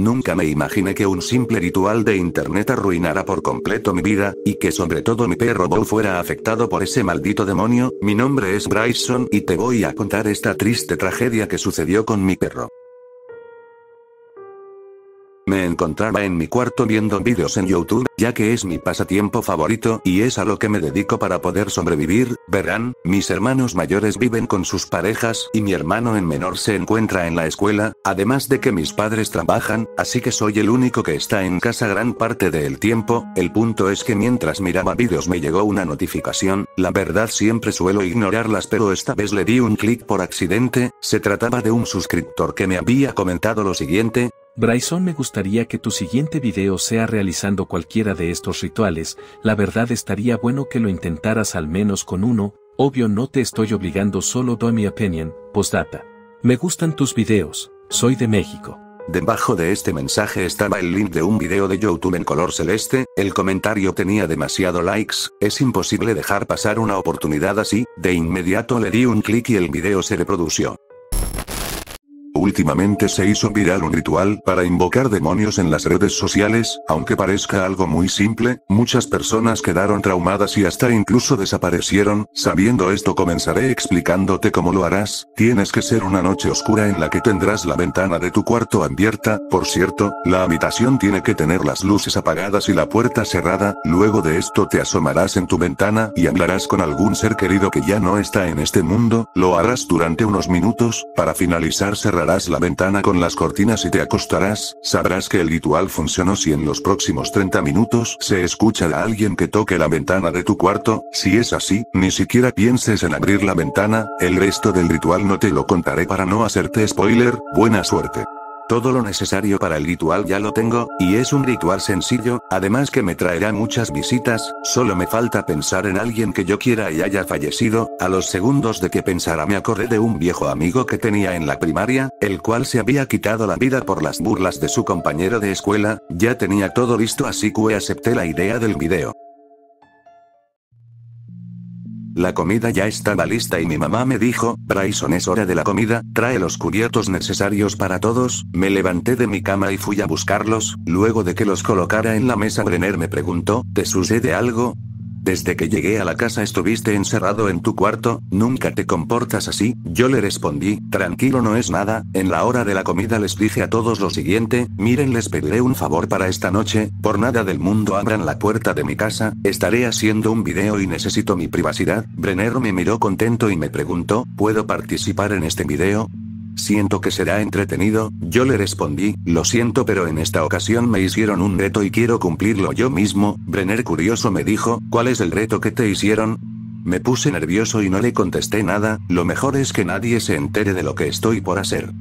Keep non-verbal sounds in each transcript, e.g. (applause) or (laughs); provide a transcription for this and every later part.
Nunca me imaginé que un simple ritual de internet arruinara por completo mi vida, y que sobre todo mi perro Bow fuera afectado por ese maldito demonio. Mi nombre es Bryson y te voy a contar esta triste tragedia que sucedió con mi perro. Me encontraba en mi cuarto viendo vídeos en YouTube, ya que es mi pasatiempo favorito y es a lo que me dedico para poder sobrevivir, verán, mis hermanos mayores viven con sus parejas y mi hermano en menor se encuentra en la escuela, además de que mis padres trabajan, así que soy el único que está en casa gran parte del tiempo, el punto es que mientras miraba vídeos me llegó una notificación, la verdad siempre suelo ignorarlas pero esta vez le di un clic por accidente, se trataba de un suscriptor que me había comentado lo siguiente, Bryson me gustaría que tu siguiente video sea realizando cualquiera de estos rituales, la verdad estaría bueno que lo intentaras al menos con uno, obvio no te estoy obligando solo doy mi opinion, postdata. Me gustan tus videos, soy de México. Debajo de este mensaje estaba el link de un video de YouTube en color celeste, el comentario tenía demasiado likes, es imposible dejar pasar una oportunidad así, de inmediato le di un clic y el video se reprodució. Últimamente se hizo viral un ritual para invocar demonios en las redes sociales, aunque parezca algo muy simple, muchas personas quedaron traumadas y hasta incluso desaparecieron, sabiendo esto comenzaré explicándote cómo lo harás, tienes que ser una noche oscura en la que tendrás la ventana de tu cuarto abierta, por cierto, la habitación tiene que tener las luces apagadas y la puerta cerrada, luego de esto te asomarás en tu ventana y hablarás con algún ser querido que ya no está en este mundo, lo harás durante unos minutos, para finalizar cerrarás la ventana con las cortinas y te acostarás, sabrás que el ritual funcionó si en los próximos 30 minutos se escucha a alguien que toque la ventana de tu cuarto, si es así, ni siquiera pienses en abrir la ventana, el resto del ritual no te lo contaré para no hacerte spoiler, buena suerte. Todo lo necesario para el ritual ya lo tengo, y es un ritual sencillo, además que me traerá muchas visitas, solo me falta pensar en alguien que yo quiera y haya fallecido, a los segundos de que pensara me acordé de un viejo amigo que tenía en la primaria, el cual se había quitado la vida por las burlas de su compañero de escuela, ya tenía todo listo así que acepté la idea del video. La comida ya estaba lista y mi mamá me dijo, Bryson es hora de la comida, trae los cubiertos necesarios para todos, me levanté de mi cama y fui a buscarlos, luego de que los colocara en la mesa Brenner me preguntó, ¿te sucede algo? Desde que llegué a la casa estuviste encerrado en tu cuarto, nunca te comportas así, yo le respondí, tranquilo no es nada, en la hora de la comida les dije a todos lo siguiente, miren les pediré un favor para esta noche, por nada del mundo abran la puerta de mi casa, estaré haciendo un video y necesito mi privacidad, Brenner me miró contento y me preguntó, ¿puedo participar en este video? Siento que será entretenido, yo le respondí, lo siento pero en esta ocasión me hicieron un reto y quiero cumplirlo yo mismo, Brenner curioso me dijo, ¿cuál es el reto que te hicieron? Me puse nervioso y no le contesté nada, lo mejor es que nadie se entere de lo que estoy por hacer.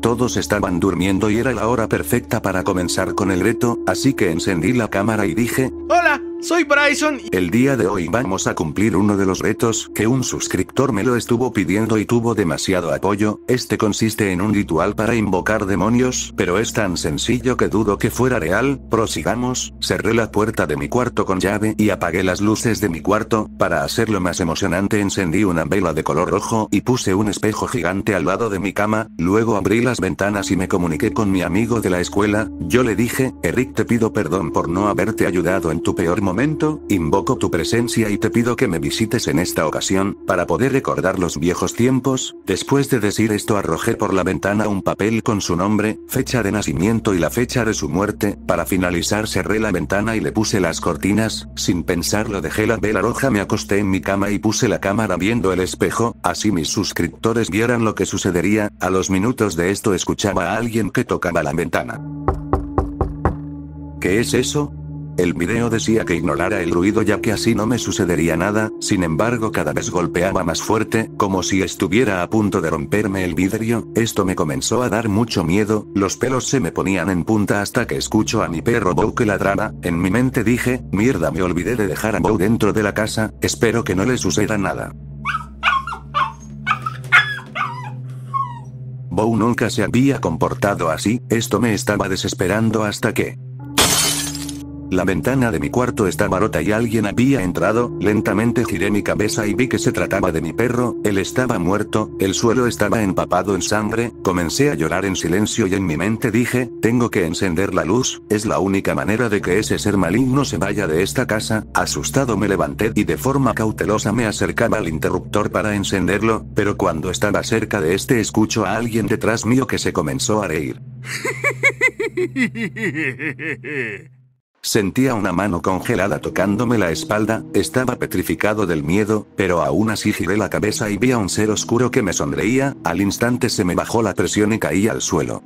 Todos estaban durmiendo y era la hora perfecta para comenzar con el reto, así que encendí la cámara y dije, ¡Hola! Soy Bryson el día de hoy vamos a cumplir uno de los retos que un suscriptor me lo estuvo pidiendo y tuvo demasiado apoyo. Este consiste en un ritual para invocar demonios, pero es tan sencillo que dudo que fuera real. Prosigamos, cerré la puerta de mi cuarto con llave y apagué las luces de mi cuarto. Para hacerlo más emocionante encendí una vela de color rojo y puse un espejo gigante al lado de mi cama, luego abrí las ventanas y me comuniqué con mi amigo de la escuela. Yo le dije, Eric te pido perdón por no haberte ayudado en tu peor momento momento, invoco tu presencia y te pido que me visites en esta ocasión, para poder recordar los viejos tiempos. Después de decir esto arrojé por la ventana un papel con su nombre, fecha de nacimiento y la fecha de su muerte, para finalizar cerré la ventana y le puse las cortinas, sin pensarlo dejé la vela roja me acosté en mi cama y puse la cámara viendo el espejo, así mis suscriptores vieran lo que sucedería, a los minutos de esto escuchaba a alguien que tocaba la ventana. ¿Qué es eso? El video decía que ignorara el ruido ya que así no me sucedería nada, sin embargo cada vez golpeaba más fuerte, como si estuviera a punto de romperme el vidrio, esto me comenzó a dar mucho miedo, los pelos se me ponían en punta hasta que escucho a mi perro Bow que ladraba, en mi mente dije, mierda me olvidé de dejar a Bow dentro de la casa, espero que no le suceda nada. Bow nunca se había comportado así, esto me estaba desesperando hasta que, la ventana de mi cuarto estaba rota y alguien había entrado, lentamente giré mi cabeza y vi que se trataba de mi perro, él estaba muerto, el suelo estaba empapado en sangre, comencé a llorar en silencio y en mi mente dije, tengo que encender la luz, es la única manera de que ese ser maligno se vaya de esta casa, asustado me levanté y de forma cautelosa me acercaba al interruptor para encenderlo, pero cuando estaba cerca de este escucho a alguien detrás mío que se comenzó a reír. (laughs) Sentía una mano congelada tocándome la espalda, estaba petrificado del miedo, pero aún así giré la cabeza y vi a un ser oscuro que me sonreía, al instante se me bajó la presión y caí al suelo.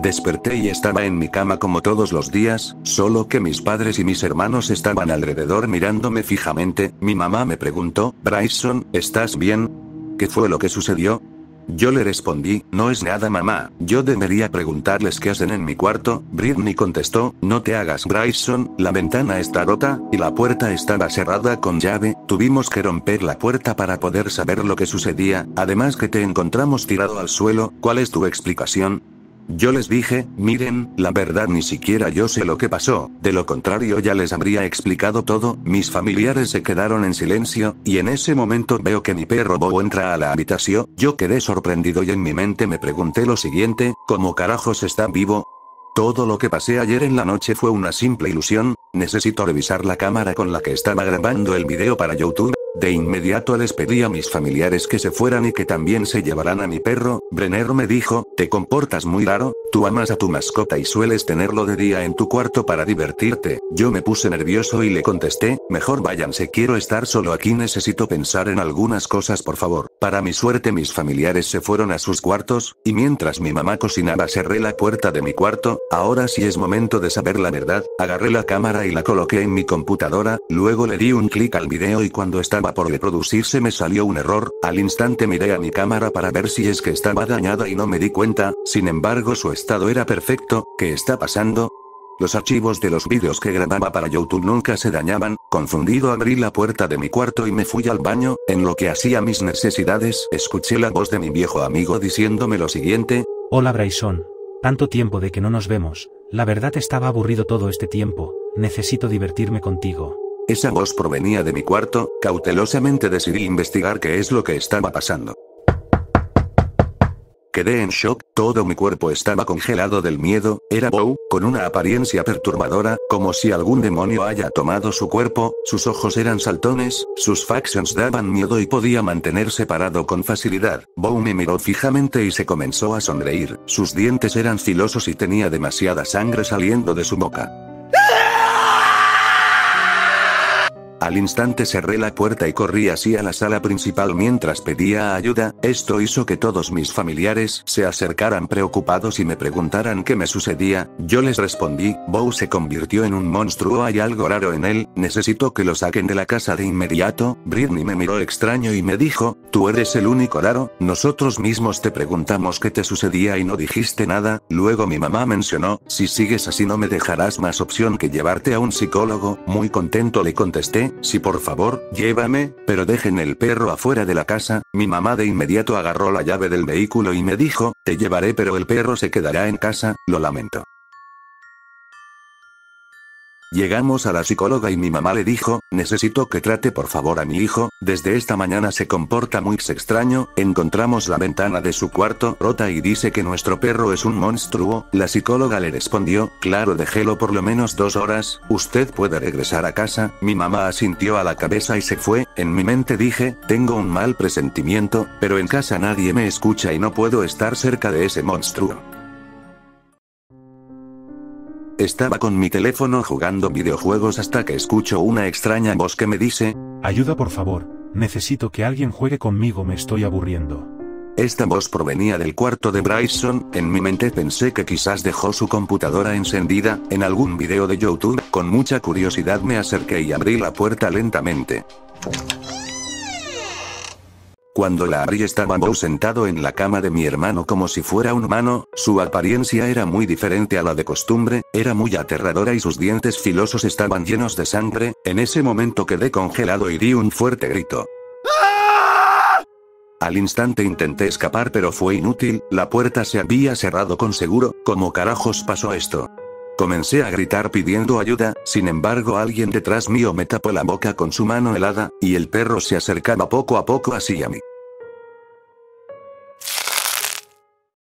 Desperté y estaba en mi cama como todos los días, solo que mis padres y mis hermanos estaban alrededor mirándome fijamente, mi mamá me preguntó, Bryson, ¿estás bien? ¿Qué fue lo que sucedió? Yo le respondí, no es nada mamá, yo debería preguntarles qué hacen en mi cuarto, Britney contestó, no te hagas Bryson, la ventana está rota, y la puerta estaba cerrada con llave, tuvimos que romper la puerta para poder saber lo que sucedía, además que te encontramos tirado al suelo, ¿cuál es tu explicación? Yo les dije, miren, la verdad ni siquiera yo sé lo que pasó, de lo contrario ya les habría explicado todo, mis familiares se quedaron en silencio, y en ese momento veo que mi perro Bobo entra a la habitación, yo quedé sorprendido y en mi mente me pregunté lo siguiente, ¿cómo carajos está vivo? Todo lo que pasé ayer en la noche fue una simple ilusión, necesito revisar la cámara con la que estaba grabando el video para YouTube, de inmediato les pedí a mis familiares que se fueran y que también se llevaran a mi perro, Brenner me dijo, te comportas muy raro, tú amas a tu mascota y sueles tenerlo de día en tu cuarto para divertirte, yo me puse nervioso y le contesté, mejor váyanse quiero estar solo aquí necesito pensar en algunas cosas por favor. Para mi suerte mis familiares se fueron a sus cuartos, y mientras mi mamá cocinaba cerré la puerta de mi cuarto, ahora sí es momento de saber la verdad, agarré la cámara y la coloqué en mi computadora, luego le di un clic al video y cuando estaba por reproducirse me salió un error, al instante miré a mi cámara para ver si es que estaba dañada y no me di cuenta, sin embargo su estado era perfecto, ¿qué está pasando? Los archivos de los vídeos que grababa para YouTube nunca se dañaban, confundido abrí la puerta de mi cuarto y me fui al baño, en lo que hacía mis necesidades, escuché la voz de mi viejo amigo diciéndome lo siguiente. Hola Bryson. Tanto tiempo de que no nos vemos, la verdad estaba aburrido todo este tiempo, necesito divertirme contigo. Esa voz provenía de mi cuarto, cautelosamente decidí investigar qué es lo que estaba pasando. Quedé en shock, todo mi cuerpo estaba congelado del miedo, era Bow, con una apariencia perturbadora, como si algún demonio haya tomado su cuerpo, sus ojos eran saltones, sus factions daban miedo y podía mantenerse parado con facilidad. Bow me miró fijamente y se comenzó a sonreír, sus dientes eran filosos y tenía demasiada sangre saliendo de su boca. Al instante cerré la puerta y corrí así a la sala principal mientras pedía ayuda, esto hizo que todos mis familiares se acercaran preocupados y me preguntaran qué me sucedía, yo les respondí, Bow se convirtió en un monstruo, hay algo raro en él, necesito que lo saquen de la casa de inmediato, Britney me miró extraño y me dijo, tú eres el único raro, nosotros mismos te preguntamos qué te sucedía y no dijiste nada, luego mi mamá mencionó, si sigues así no me dejarás más opción que llevarte a un psicólogo, muy contento le contesté, si por favor, llévame, pero dejen el perro afuera de la casa, mi mamá de inmediato agarró la llave del vehículo y me dijo, te llevaré pero el perro se quedará en casa, lo lamento. Llegamos a la psicóloga y mi mamá le dijo, necesito que trate por favor a mi hijo, desde esta mañana se comporta muy extraño, encontramos la ventana de su cuarto rota y dice que nuestro perro es un monstruo, la psicóloga le respondió, claro déjelo por lo menos dos horas, usted puede regresar a casa, mi mamá asintió a la cabeza y se fue, en mi mente dije, tengo un mal presentimiento, pero en casa nadie me escucha y no puedo estar cerca de ese monstruo. Estaba con mi teléfono jugando videojuegos hasta que escucho una extraña voz que me dice, Ayuda por favor, necesito que alguien juegue conmigo, me estoy aburriendo. Esta voz provenía del cuarto de Bryson, en mi mente pensé que quizás dejó su computadora encendida, en algún video de YouTube, con mucha curiosidad me acerqué y abrí la puerta lentamente. Cuando la abrí estaba sentado en la cama de mi hermano como si fuera un humano, su apariencia era muy diferente a la de costumbre, era muy aterradora y sus dientes filosos estaban llenos de sangre, en ese momento quedé congelado y di un fuerte grito. ¡Ah! Al instante intenté escapar pero fue inútil, la puerta se había cerrado con seguro, ¿cómo carajos pasó esto? Comencé a gritar pidiendo ayuda, sin embargo alguien detrás mío me tapó la boca con su mano helada, y el perro se acercaba poco a poco hacia mí.